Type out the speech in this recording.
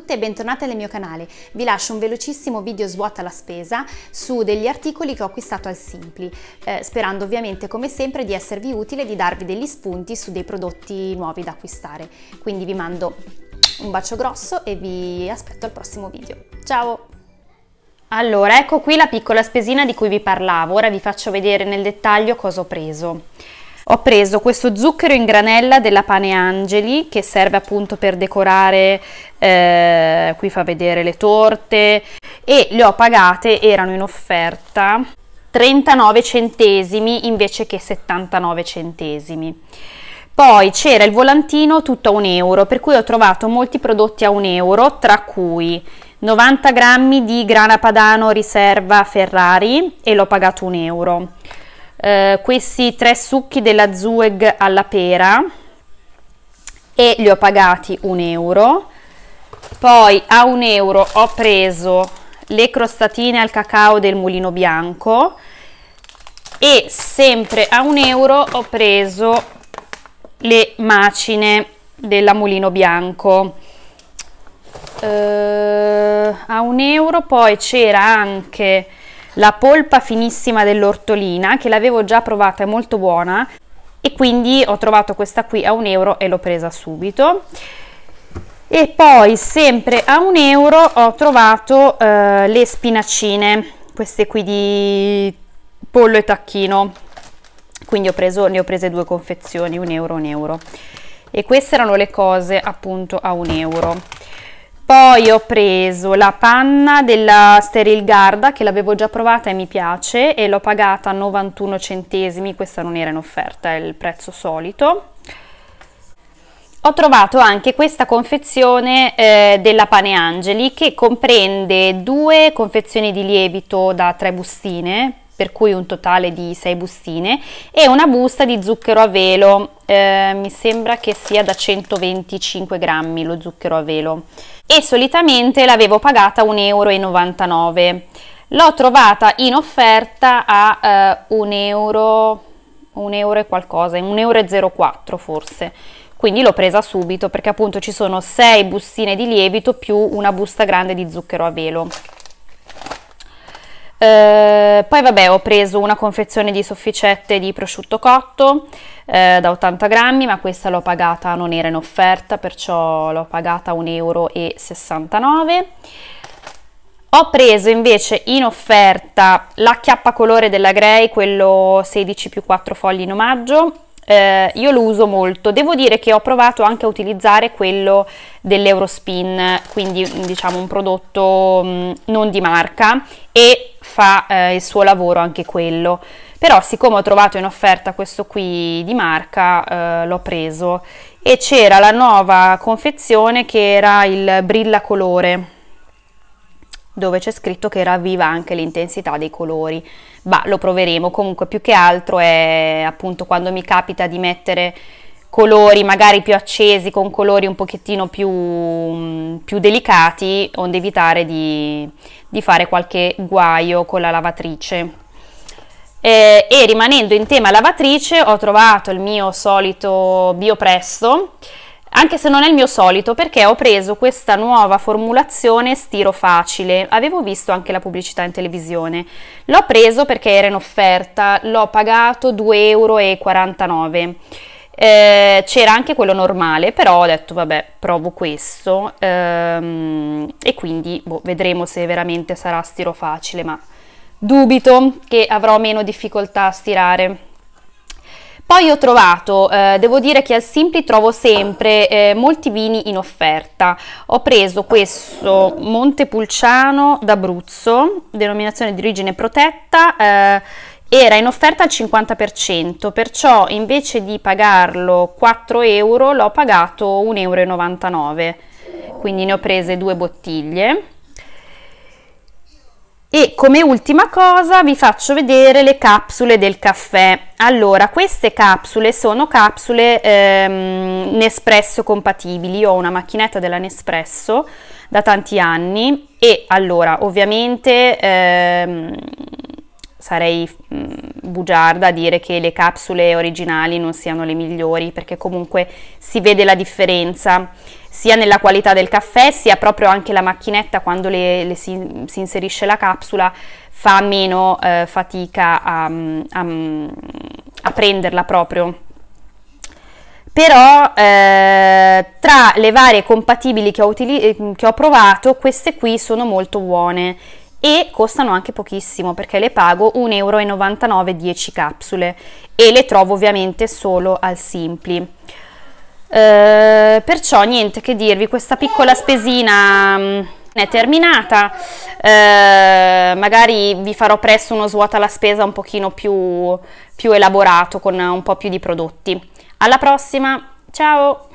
tutte e bentornate nel mio canale. Vi lascio un velocissimo video svuota la spesa su degli articoli che ho acquistato al Simpli, eh, sperando ovviamente come sempre di esservi utile e di darvi degli spunti su dei prodotti nuovi da acquistare. Quindi vi mando un bacio grosso e vi aspetto al prossimo video. Ciao! Allora, ecco qui la piccola spesina di cui vi parlavo, ora vi faccio vedere nel dettaglio cosa ho preso. Ho preso questo zucchero in granella della Pane Angeli che serve appunto per decorare, eh, qui fa vedere le torte e le ho pagate, erano in offerta 39 centesimi invece che 79 centesimi. Poi c'era il volantino tutto a un euro, per cui ho trovato molti prodotti a un euro, tra cui 90 grammi di grana padano riserva Ferrari e l'ho pagato un euro. Eh, questi tre succhi della Zueg alla pera e li ho pagati un euro. Poi a un euro ho preso le crostatine al cacao del mulino bianco e sempre a un euro ho preso le macine della mulino bianco uh, a un euro poi c'era anche la polpa finissima dell'ortolina che l'avevo già provata, è molto buona e quindi ho trovato questa qui a un euro e l'ho presa subito e poi sempre a un euro ho trovato eh, le spinacine queste qui di pollo e tacchino quindi ho preso, ne ho prese due confezioni un euro un euro e queste erano le cose appunto a un euro poi ho preso la panna della Steril Garda che l'avevo già provata e mi piace e l'ho pagata a 91 centesimi, questa non era in offerta, è il prezzo solito. Ho trovato anche questa confezione eh, della Pane Angeli che comprende due confezioni di lievito da tre bustine, per cui un totale di sei bustine, e una busta di zucchero a velo eh, mi sembra che sia da 125 grammi lo zucchero a velo e solitamente l'avevo pagata 1,99 euro. L'ho trovata in offerta a eh, 1 euro, 1 euro e qualcosa, 1,04 euro forse. Quindi l'ho presa subito perché appunto ci sono 6 bustine di lievito più una busta grande di zucchero a velo. Eh, poi vabbè ho preso una confezione di sofficette di prosciutto cotto eh, da 80 grammi, ma questa l'ho pagata, non era in offerta, perciò l'ho pagata 1,69 euro. Ho preso invece in offerta la chiappa colore della Grey, quello 16 più 4 fogli in omaggio. Eh, io lo uso molto, devo dire che ho provato anche a utilizzare quello dell'Eurospin, quindi diciamo un prodotto mh, non di marca e fa eh, il suo lavoro anche quello. Però siccome ho trovato in offerta questo qui di marca, eh, l'ho preso e c'era la nuova confezione che era il Brilla Colore dove c'è scritto che ravviva anche l'intensità dei colori, ma lo proveremo. Comunque più che altro è appunto quando mi capita di mettere colori magari più accesi con colori un pochettino più, mm, più delicati, onde evitare di di fare qualche guaio con la lavatrice. Eh, e rimanendo in tema lavatrice ho trovato il mio solito Biopresto, anche se non è il mio solito perché ho preso questa nuova formulazione stiro facile, avevo visto anche la pubblicità in televisione, l'ho preso perché era in offerta, l'ho pagato 2,49 euro eh, c'era anche quello normale, però ho detto vabbè provo questo ehm, e quindi boh, vedremo se veramente sarà stiro facile, ma dubito che avrò meno difficoltà a stirare. Poi ho trovato, eh, devo dire che al Simpli trovo sempre eh, molti vini in offerta. Ho preso questo Montepulciano d'Abruzzo, denominazione di origine protetta, eh, era in offerta al 50%, perciò invece di pagarlo 4 euro l'ho pagato 1,99 euro, quindi ne ho prese due bottiglie. E come ultima cosa vi faccio vedere le capsule del caffè. Allora, queste capsule sono capsule ehm, Nespresso compatibili. Io ho una macchinetta della Nespresso da tanti anni e allora, ovviamente ehm, sarei bugiarda a dire che le capsule originali non siano le migliori perché comunque si vede la differenza sia nella qualità del caffè sia proprio anche la macchinetta quando le, le si, si, inserisce la capsula fa meno eh, fatica a, a, a, prenderla proprio però eh, tra le varie compatibili che ho, che ho provato queste qui sono molto buone e costano anche pochissimo perché le pago 1,99 euro 10 capsule e le trovo ovviamente solo al Simpli. Eh, perciò niente che dirvi, questa piccola spesina mm, è terminata, eh, magari vi farò presto uno svuota alla spesa un pochino più, più elaborato con un po' più di prodotti. Alla prossima, ciao!